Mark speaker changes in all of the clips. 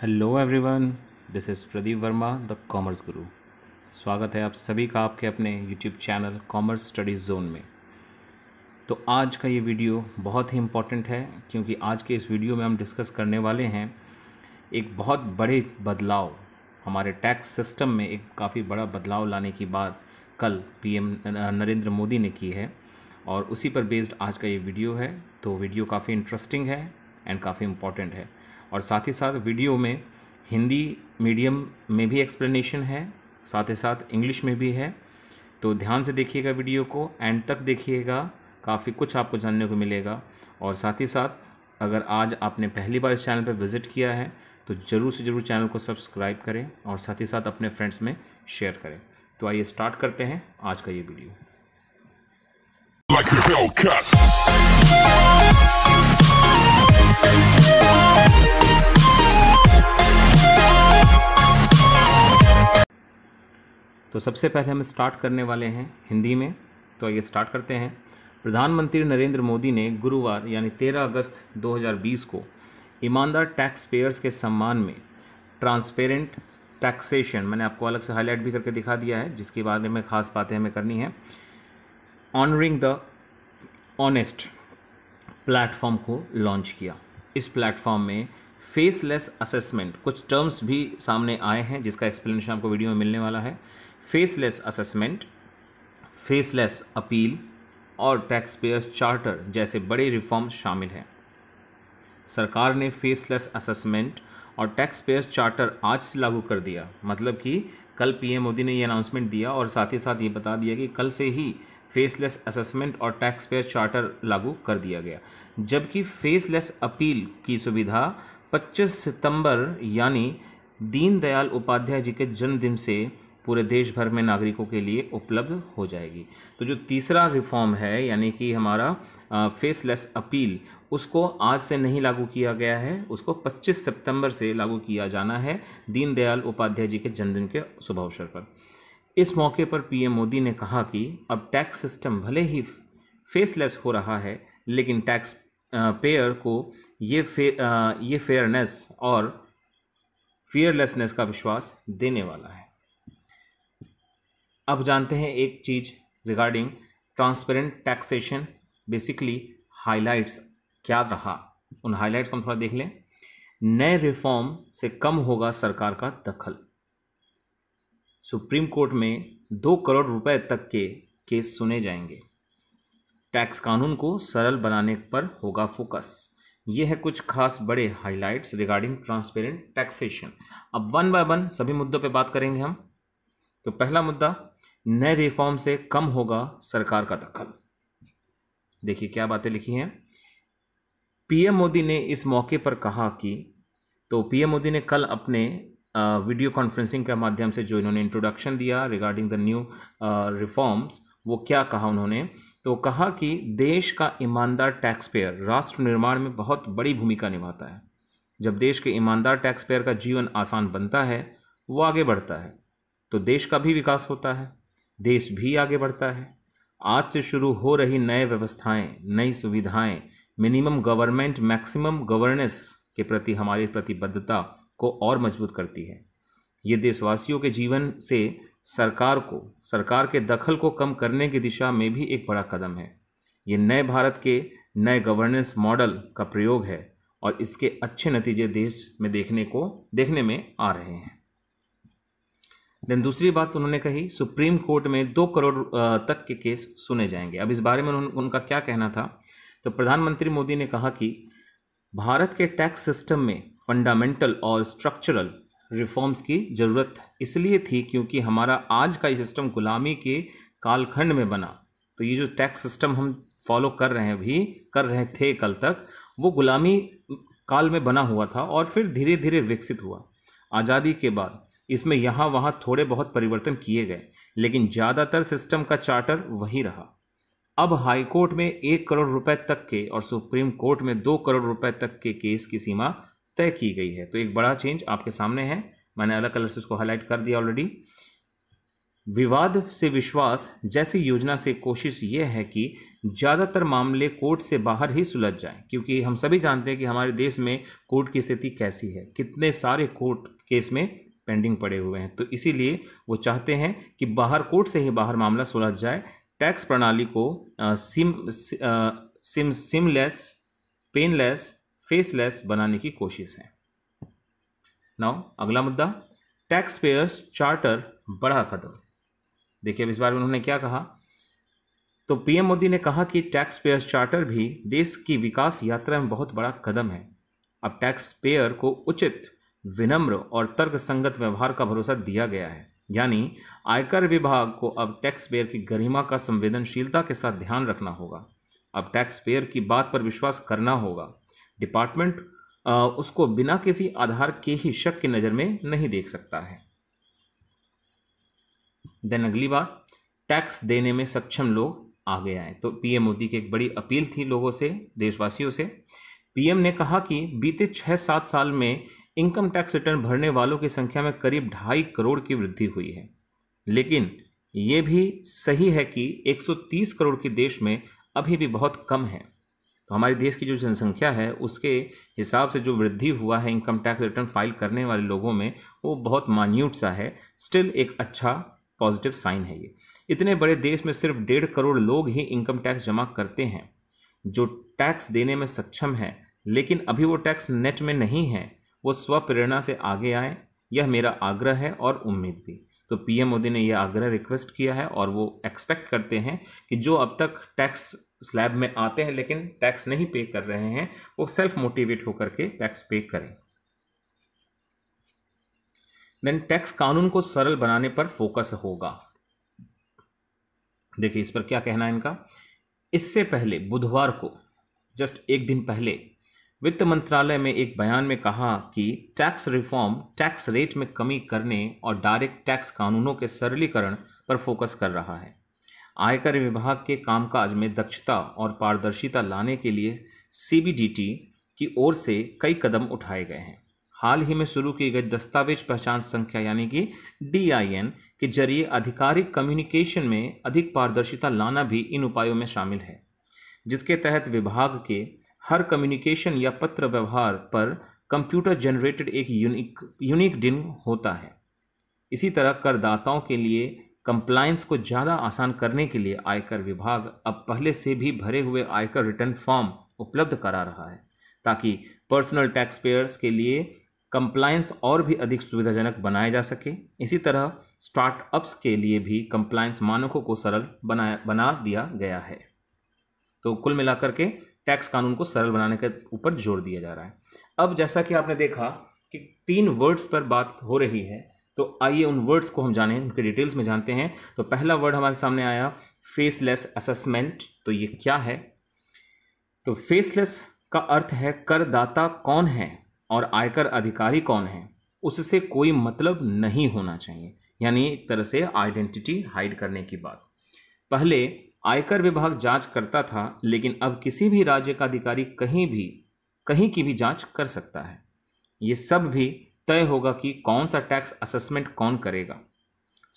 Speaker 1: Hello everyone this is Pradeep Varma the commerce guru स्वागत है आप सभी का आपके अपने YouTube channel commerce studies zone में तो आज का ये वीडियो बहुत ही इम्पॉर्टेंट है क्योंकि आज के इस वीडियो में हम डिस्कस करने वाले हैं एक बहुत बड़े बदलाव हमारे टैक्स सिस्टम में एक काफ़ी बड़ा बदलाव लाने की बात कल पी नरेंद्र मोदी ने की है और उसी पर बेस्ड आज का ये वीडियो है तो वीडियो काफ़ी इंटरेस्टिंग है एंड काफ़ी इम्पॉर्टेंट है और साथ ही साथ वीडियो में हिंदी मीडियम में भी एक्सप्लेनेशन है साथ ही साथ इंग्लिश में भी है तो ध्यान से देखिएगा वीडियो को एंड तक देखिएगा काफ़ी कुछ आपको जानने को मिलेगा और साथ ही साथ अगर आज आपने पहली बार इस चैनल पर विज़िट किया है तो ज़रूर से ज़रूर चैनल को सब्सक्राइब करें और साथ ही साथ अपने फ्रेंड्स में शेयर करें तो आइए स्टार्ट करते हैं आज का ये वीडियो like Hellcat. तो सबसे पहले हम स्टार्ट करने वाले हैं हिंदी में तो आइए स्टार्ट करते हैं प्रधानमंत्री नरेंद्र मोदी ने गुरुवार यानी 13 अगस्त 2020 को ईमानदार टैक्स पेयर्स के सम्मान में ट्रांसपेरेंट टैक्सेशन मैंने आपको अलग से हाईलाइट भी करके दिखा दिया है जिसके बारे में खास बातें हमें करनी है ऑनरिंग द ऑनेस्ट प्लेटफॉर्म को लॉन्च किया इस प्लेटफॉर्म में फेसलेस असेसमेंट कुछ टर्म्स भी सामने आए हैं जिसका एक्सप्लेनेशन आपको वीडियो में मिलने वाला है फेसलेस असेसमेंट फेसलेस अपील और टैक्स पेयर्स चार्टर जैसे बड़े रिफॉर्म शामिल हैं सरकार ने फेसलेस असेसमेंट और टैक्स पेयर्स चार्टर आज से लागू कर दिया मतलब कि कल पीएम मोदी ने ये अनाउंसमेंट दिया और साथ ही साथ ये बता दिया कि कल से ही फेसलेस असेसमेंट और टैक्स पेयर चार्टर लागू कर दिया गया जबकि फेसलेस अपील की सुविधा 25 सितंबर यानी दीनदयाल उपाध्याय जी के जन्मदिन से पूरे देश भर में नागरिकों के लिए उपलब्ध हो जाएगी तो जो तीसरा रिफॉर्म है यानी कि हमारा फेसलेस अपील उसको आज से नहीं लागू किया गया है उसको 25 सितंबर से लागू किया जाना है दीनदयाल उपाध्याय जी के जन्मदिन के शुभ अवसर पर इस मौके पर पीएम मोदी ने कहा कि अब टैक्स सिस्टम भले ही फेसलेस हो रहा है लेकिन टैक्स पेयर को ये फे ये फेयरनेस और फियरलेसनेस का विश्वास देने वाला है अब जानते हैं एक चीज़ regarding transparent taxation basically highlights क्या रहा उन हाईलाइट्स को हम थोड़ा देख लें नए रिफॉर्म से कम होगा सरकार का दखल सुप्रीम कोर्ट में दो करोड़ रुपए तक के केस सुने जाएंगे टैक्स कानून को सरल बनाने पर होगा फोकस ये है कुछ खास बड़े हाइलाइट्स रिगार्डिंग ट्रांसपेरेंट टैक्सेशन अब वन बाय वन सभी मुद्दों पे बात करेंगे हम तो पहला मुद्दा नए रिफॉर्म से कम होगा सरकार का दखल देखिए क्या बातें लिखी हैं पीएम मोदी ने इस मौके पर कहा कि तो पीएम मोदी ने कल अपने वीडियो कॉन्फ्रेंसिंग के माध्यम से जो इन्होंने इंट्रोडक्शन दिया रिगार्डिंग द न्यू रिफॉर्म्स वो क्या कहा उन्होंने तो कहा कि देश का ईमानदार टैक्स पेयर राष्ट्र निर्माण में बहुत बड़ी भूमिका निभाता है जब देश के ईमानदार टैक्स पेयर का जीवन आसान बनता है वो आगे बढ़ता है तो देश का भी विकास होता है देश भी आगे बढ़ता है आज से शुरू हो रही नए व्यवस्थाएं नई सुविधाएं मिनिमम गवर्नमेंट मैक्सिमम गवर्नेंस के प्रति हमारी प्रतिबद्धता को और मजबूत करती है ये देशवासियों के जीवन से सरकार को सरकार के दखल को कम करने की दिशा में भी एक बड़ा कदम है ये नए भारत के नए गवर्नेंस मॉडल का प्रयोग है और इसके अच्छे नतीजे देश में देखने को देखने में आ रहे हैं देन दूसरी बात उन्होंने कही सुप्रीम कोर्ट में दो करोड़ तक के केस सुने जाएंगे अब इस बारे में उन, उनका क्या कहना था तो प्रधानमंत्री मोदी ने कहा कि भारत के टैक्स सिस्टम में फंडामेंटल और स्ट्रक्चरल रिफॉर्म्स की ज़रूरत इसलिए थी क्योंकि हमारा आज का ये सिस्टम गुलामी के कालखंड में बना तो ये जो टैक्स सिस्टम हम फॉलो कर रहे हैं भी कर रहे थे कल तक वो गुलामी काल में बना हुआ था और फिर धीरे धीरे विकसित हुआ आज़ादी के बाद इसमें यहाँ वहाँ थोड़े बहुत परिवर्तन किए गए लेकिन ज़्यादातर सिस्टम का चार्टर वही रहा अब हाईकोर्ट में एक करोड़ रुपए तक के और सुप्रीम कोर्ट में दो करोड़ रुपए तक के केस की सीमा तय की गई है तो एक बड़ा चेंज आपके सामने है मैंने अलग कलर से उसको हाईलाइट कर दिया ऑलरेडी विवाद से विश्वास जैसी योजना से कोशिश ये है कि ज़्यादातर मामले कोर्ट से बाहर ही सुलझ जाएं क्योंकि हम सभी जानते हैं कि हमारे देश में कोर्ट की स्थिति कैसी है कितने सारे कोर्ट केस में पेंडिंग पड़े हुए हैं तो इसीलिए वो चाहते हैं कि बाहर कोर्ट से ही बाहर मामला सुलझ जाए टैक्स प्रणाली को आ, सिम आ, सिम सिमलेस पेनलेस फेसलेस बनाने की कोशिश है नौ अगला मुद्दा टैक्स पेयर्स चार्टर बड़ा कदम देखिए अब इस बार उन्होंने क्या कहा तो पीएम मोदी ने कहा कि टैक्स पेयर्स चार्टर भी देश की विकास यात्रा में बहुत बड़ा कदम है अब टैक्स पेयर को उचित विनम्र और तर्क संगत व्यवहार का भरोसा दिया गया है यानी आयकर विभाग को अब टैक्स पेयर की गरिमा का संवेदनशीलता के साथ ध्यान रखना होगा अब टैक्स पेयर की बात पर विश्वास करना होगा डिपार्टमेंट उसको बिना किसी आधार के ही शक की नज़र में नहीं देख सकता है देन अगली बार टैक्स देने में सक्षम लोग आगे आए तो पीएम मोदी की एक बड़ी अपील थी लोगों से देशवासियों से पीएम ने कहा कि बीते छः सात साल में इनकम टैक्स रिटर्न भरने वालों की संख्या में करीब ढाई करोड़ की वृद्धि हुई है लेकिन ये भी सही है कि 130 करोड़ के देश में अभी भी बहुत कम है तो हमारे देश की जो जनसंख्या है उसके हिसाब से जो वृद्धि हुआ है इनकम टैक्स रिटर्न फाइल करने वाले लोगों में वो बहुत मान्यूट सा है स्टिल एक अच्छा पॉजिटिव साइन है ये इतने बड़े देश में सिर्फ डेढ़ करोड़ लोग ही इनकम टैक्स जमा करते हैं जो टैक्स देने में सक्षम है लेकिन अभी वो टैक्स नेट में नहीं है वो स्वप्रेरणा से आगे आए यह मेरा आग्रह है और उम्मीद भी तो पीएम मोदी ने यह आग्रह रिक्वेस्ट किया है और वो एक्सपेक्ट करते हैं कि जो अब तक टैक्स स्लैब में आते हैं लेकिन टैक्स नहीं पे कर रहे हैं वो सेल्फ मोटिवेट होकर के टैक्स पे करें देन टैक्स कानून को सरल बनाने पर फोकस होगा देखिए इस पर क्या कहना है इनका इससे पहले बुधवार को जस्ट एक दिन पहले वित्त मंत्रालय में एक बयान में कहा कि टैक्स रिफॉर्म टैक्स रेट में कमी करने और डायरेक्ट टैक्स कानूनों के सरलीकरण पर फोकस कर रहा है आयकर विभाग के कामकाज में दक्षता और पारदर्शिता लाने के लिए सी की ओर से कई कदम उठाए गए हैं हाल ही में शुरू की गई दस्तावेज पहचान संख्या यानी कि डी के जरिए आधिकारिक कम्युनिकेशन में अधिक पारदर्शिता लाना भी इन उपायों में शामिल है जिसके तहत विभाग के हर कम्युनिकेशन या पत्र व्यवहार पर कंप्यूटर जनरेटेड एक यूनिक यूनिक डिन होता है इसी तरह करदाताओं के लिए कंप्लायंस को ज़्यादा आसान करने के लिए आयकर विभाग अब पहले से भी भरे हुए आयकर रिटर्न फॉर्म उपलब्ध करा रहा है ताकि पर्सनल टैक्स पेयर्स के लिए कंप्लायंस और भी अधिक सुविधाजनक बनाया जा सके इसी तरह स्टार्टअप्स के लिए भी कंप्लायंस मानकों को सरल बनाया बना दिया गया है तो कुल मिलाकर के टैक्स कानून को सरल बनाने के ऊपर जोर दिया जा रहा है अब जैसा कि आपने देखा कि तीन वर्ड्स पर बात हो रही है तो आइए उन वर्ड्स को हम जानें उनके डिटेल्स में जानते हैं तो पहला वर्ड हमारे सामने आया फेसलेस असेसमेंट तो ये क्या है तो फेसलेस का अर्थ है करदाता कौन है और आयकर अधिकारी कौन है उससे कोई मतलब नहीं होना चाहिए यानी एक तरह से आइडेंटिटी हाइड करने की बात पहले आयकर विभाग जांच करता था लेकिन अब किसी भी राज्य का अधिकारी कहीं भी कहीं की भी जांच कर सकता है ये सब भी तय होगा कि कौन सा टैक्स असेसमेंट कौन करेगा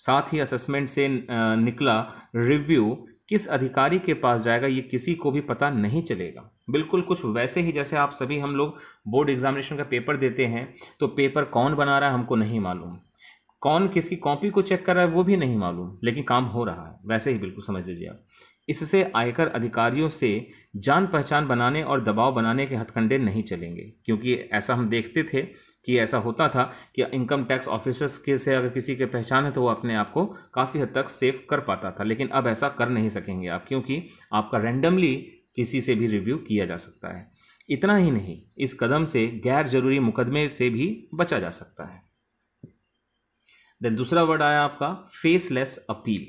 Speaker 1: साथ ही असेसमेंट से निकला रिव्यू किस अधिकारी के पास जाएगा ये किसी को भी पता नहीं चलेगा बिल्कुल कुछ वैसे ही जैसे आप सभी हम लोग बोर्ड एग्जामिनेशन का पेपर देते हैं तो पेपर कौन बना रहा है हमको नहीं मालूम कौन किसकी कॉपी को चेक कर रहा है वो भी नहीं मालूम लेकिन काम हो रहा है वैसे ही बिल्कुल समझ लीजिए आप इससे आयकर अधिकारियों से जान पहचान बनाने और दबाव बनाने के हथकंडे नहीं चलेंगे क्योंकि ऐसा हम देखते थे कि ऐसा होता था कि इनकम टैक्स ऑफिसर्स के से अगर किसी के पहचान है तो वो अपने आप को काफ़ी हद तक सेफ कर पाता था लेकिन अब ऐसा कर नहीं सकेंगे आप क्योंकि आपका रैंडमली किसी से भी रिव्यू किया जा सकता है इतना ही नहीं इस कदम से गैर जरूरी मुकदमे से भी बचा जा सकता है देन दूसरा वर्ड आया आपका फेसलेस अपील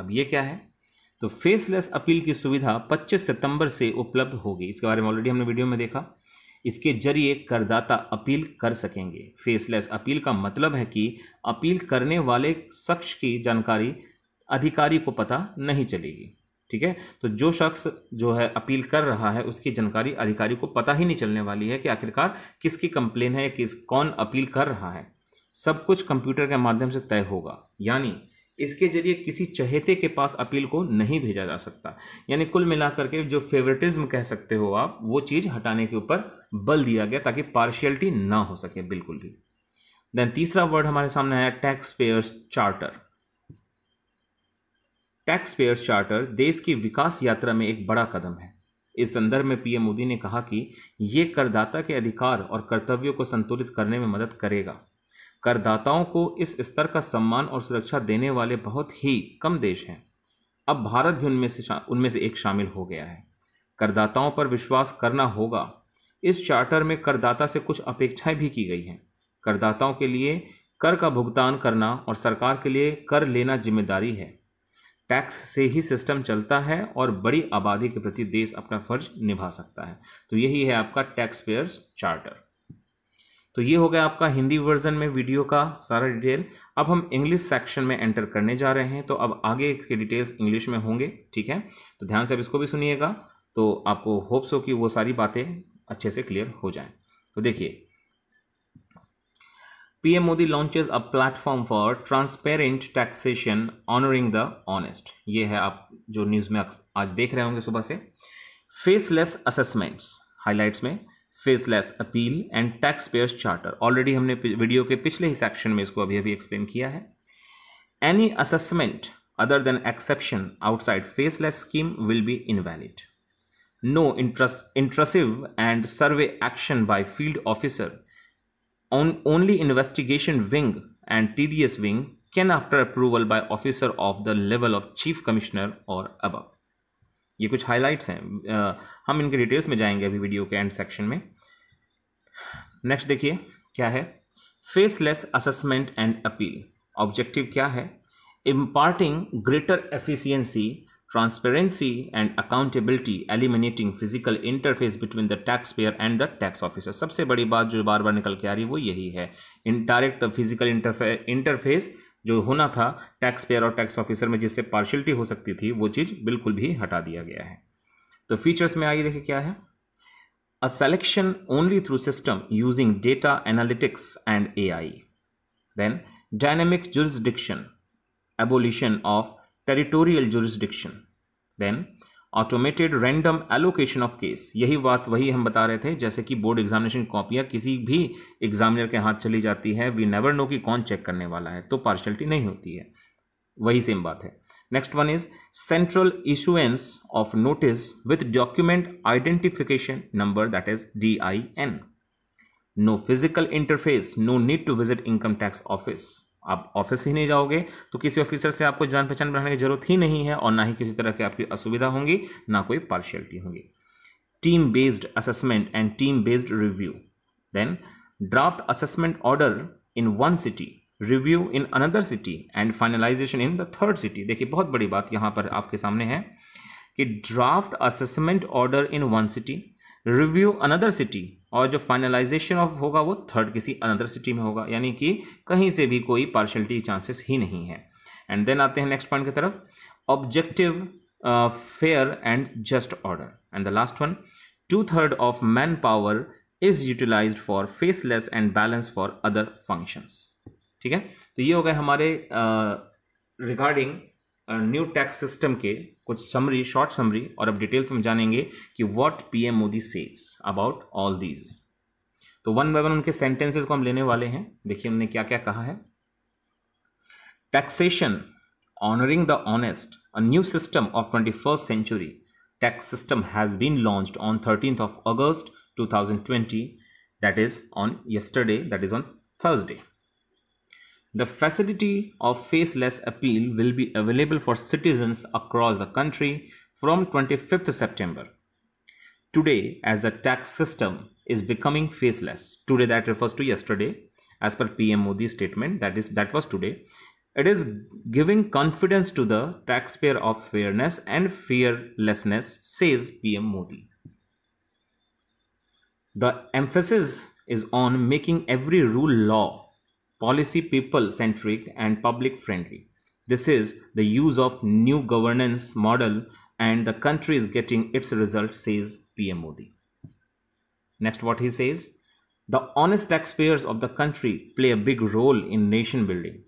Speaker 1: अब ये क्या है तो फेसलेस अपील की सुविधा 25 सितंबर से उपलब्ध होगी इसके बारे में ऑलरेडी हमने वीडियो में देखा इसके जरिए करदाता अपील कर सकेंगे फेसलेस अपील का मतलब है कि अपील करने वाले शख्स की जानकारी अधिकारी को पता नहीं चलेगी ठीक है तो जो शख्स जो है अपील कर रहा है उसकी जानकारी अधिकारी को पता ही नहीं चलने वाली है कि आखिरकार किसकी कंप्लेन है किस कौन अपील कर रहा है सब कुछ कंप्यूटर के माध्यम से तय होगा यानी इसके जरिए किसी चहेते के पास अपील को नहीं भेजा जा सकता यानी कुल मिलाकर के जो फेवरेटिज्म कह सकते हो आप वो चीज़ हटाने के ऊपर बल दिया गया ताकि पार्शियलिटी ना हो सके बिल्कुल भी देन तीसरा वर्ड हमारे सामने आया tax payers charter tax payers charter देश की विकास यात्रा में एक बड़ा कदम है इस संदर्भ में पीएम मोदी ने कहा कि ये करदाता के अधिकार और कर्तव्यों को संतुलित करने में मदद करेगा करदाताओं को इस स्तर का सम्मान और सुरक्षा देने वाले बहुत ही कम देश हैं अब भारत भी उनमें से उनमें से एक शामिल हो गया है करदाताओं पर विश्वास करना होगा इस चार्टर में करदाता से कुछ अपेक्षाएं भी की गई हैं करदाताओं के लिए कर का भुगतान करना और सरकार के लिए कर लेना जिम्मेदारी है टैक्स से ही सिस्टम चलता है और बड़ी आबादी के प्रति देश अपना फर्ज निभा सकता है तो यही है आपका टैक्स पेयर्स चार्टर तो ये हो गया आपका हिंदी वर्जन में वीडियो का सारा डिटेल अब हम इंग्लिश सेक्शन में एंटर करने जा रहे हैं तो अब आगे इसके डिटेल्स इंग्लिश में होंगे ठीक है तो ध्यान से अब इसको भी सुनिएगा तो आपको होप्स हो कि वो सारी बातें अच्छे से क्लियर हो जाए तो देखिए PM Modi launches a platform for transparent taxation honouring the honest ये है आप जो न्यूज़ में आज देख रहे होंगे सुबह से फेसलेस असेसमेंट्स हाइलाइट्स में faceless appeal and tax payers charter already हमने वीडियो के पिछले ही सेक्शन में इसको अभी अभी एक्सप्लेन किया है any assessment other than exception outside faceless scheme will be invalid no intrusive and survey action by field officer only wing and T D S wing can after approval by officer of the level of chief commissioner और above ये कुछ highlights हैं हम इनके details में जाएंगे अभी video के एंड सेक्शन में नेक्स्ट देखिए क्या है faceless assessment and appeal objective क्या है imparting greater efficiency transparency and accountability eliminating physical interface between the taxpayer and the tax officer सबसे बड़ी बात जो बार बार निकल के आ रही वो यही है इनडायरेक्ट फिजिकल इंटरफेस जो होना था टैक्स पेयर और टैक्स ऑफिसर में जिससे पार्शलिटी हो सकती थी वो चीज़ बिल्कुल भी हटा दिया गया है तो फीचर्स में आइए देखिए क्या है a selection only through system using data analytics and A I then dynamic jurisdiction abolition of territorial jurisdiction then automated random allocation of case यही बात वही हम बता रहे थे जैसे कि बोर्ड एग्जामिनेशन कॉपियां किसी भी एग्जामिनर के हाथ चली जाती है वी नेवर नो कि कौन चेक करने वाला है तो पार्शलिटी नहीं होती है वही सेम बात है next one is central issuance of notice with document identification number that is D I N no physical interface no need to visit income tax office आप ऑफिस ही नहीं जाओगे तो किसी ऑफिसर से आपको जान पहचान बढ़ाने की जरूरत ही नहीं है और ना ही किसी तरह की आपकी असुविधा होंगी ना कोई पार्शियलिटी होगी team based assessment and team based review then draft assessment order in one city review in another city and finalisation in the third city देखिए बहुत बड़ी बात यहाँ पर आपके सामने है कि draft assessment order in one city review another city और जो फाइनलाइजेशन ऑफ होगा वो थर्ड किसी अनदर सिटी में होगा यानी कि कहीं से भी कोई पार्शलिटी चांसेस ही नहीं है एंड देन आते हैं नेक्स्ट पॉइंट की तरफ objective fair and just order and the last one two third of manpower is utilise for faceless and balance for other functions ठीक है तो ये हो गए हमारे regarding uh, new tax system के कुछ समरी शॉर्ट समरी और अब डिटेल्स हम जानेंगे कि what PM Modi says about all these तो वन बाय वन उनके सेंटेंसेस को हम लेने वाले हैं देखिए उन्होंने क्या क्या कहा है taxation honouring the honest a new system of twenty first century tax system has been launch on thirteenth of August 2020 that is on yesterday that is on Thursday The facility of faceless appeal will be available for citizens across the country from 25th September. Today, as the tax system is becoming faceless, today that refers to yesterday, as per PM Modi statement, that is that was today. It is giving confidence to the taxpayer of fairness and fearlessness, says PM Modi. The emphasis is on making every rule law policy people centric and public friendly. This is the use of new governance model and the country is getting its result, says PM Modi. Next, what he says the honest taxpayers of the country play a big role in nation building.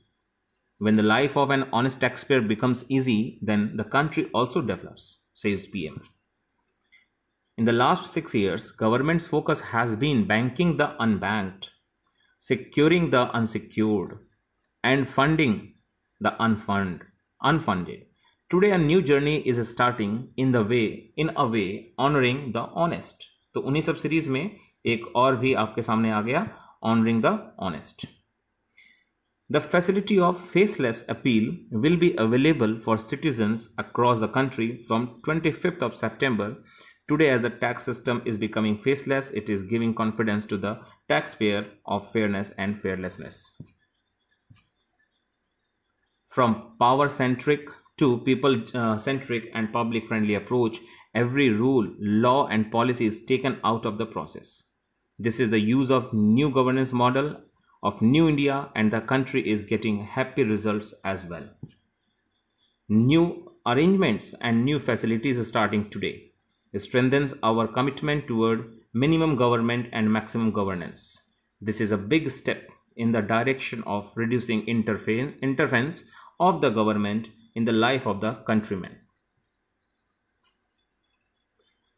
Speaker 1: When the life of an honest taxpayer becomes easy, then the country also develops, says PM. In the last six years, government's focus has been banking the unbanked securing the unsecured, and funding the unfund, unfunded. Today, a new journey is starting in the way, in a way, honoring the honest. तो उन्हीं सब series में एक और भी आपके सामने आ गया honouring the honest The facility of faceless appeal will be available for citizens across the country from 25th of September Today, as the tax system is becoming faceless, it is giving confidence to the taxpayer of fairness and fearlessness. From power-centric to people-centric and public-friendly approach, every rule, law and policy is taken out of the process. This is the use of new governance model of new India and the country is getting happy results as well. New arrangements and new facilities starting today strengthens our commitment toward minimum government and maximum governance. This is a big step in the direction of reducing interference of the government in the life of the countrymen.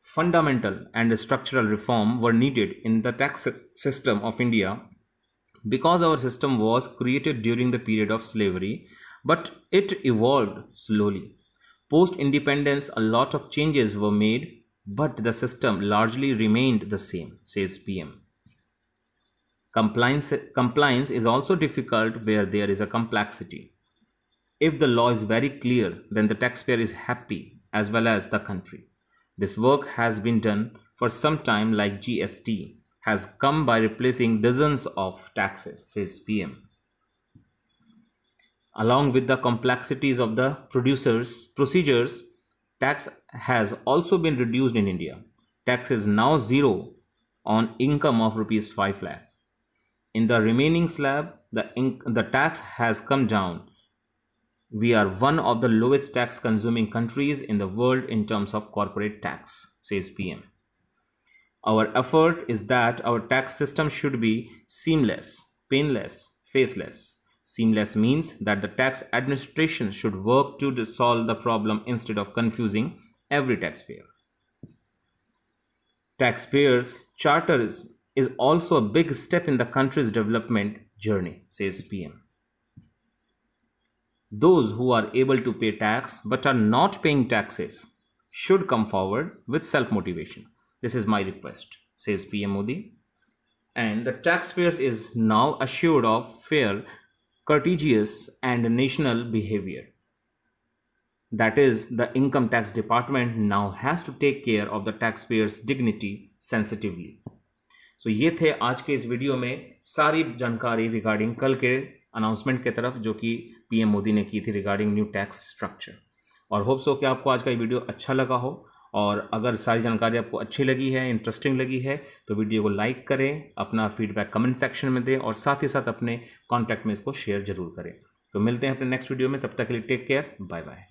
Speaker 1: Fundamental and structural reform were needed in the tax system of India because our system was created during the period of slavery, but it evolved slowly. Post independence, a lot of changes were made but the system largely remained the same, says PM. Compliance, compliance is also difficult where there is a complexity. If the law is very clear, then the taxpayer is happy as well as the country. This work has been done for some time, like GST has come by replacing dozens of taxes, says PM along with the complexities of the producers procedures Tax has also been reduced in India. Tax is now zero on income of rupees 5 lakh. In the remaining slab, the, the tax has come down. We are one of the lowest tax consuming countries in the world in terms of corporate tax, says PM. Our effort is that our tax system should be seamless, painless, faceless. Seamless means that the tax administration should work to solve the problem instead of confusing every taxpayer. Taxpayers' charter is, is also a big step in the country's development journey, says PM. Those who are able to pay tax but are not paying taxes should come forward with self motivation. This is my request, says PM Modi. And the taxpayers is now assured of fair courteous and national behavior. That is, the income tax department now has to take care of the taxpayer's dignity sensitively. so, ye the aaj ke is video mein sari jankari regarding kal ke announcement के तरफ जो कि PM Modi ने की थी regarding new tax structure और hope so कि आपको आज का ये वीडियो अच्छा लगा हो और अगर सारी जानकारी आपको अच्छी लगी है इंटरेस्टिंग लगी है तो वीडियो को लाइक करें अपना फीडबैक कमेंट सेक्शन में दें और साथ ही साथ अपने कॉन्टैक्ट में इसको शेयर जरूर करें तो मिलते हैं अपने नेक्स्ट वीडियो में तब तक के लिए टेक केयर बाय बाय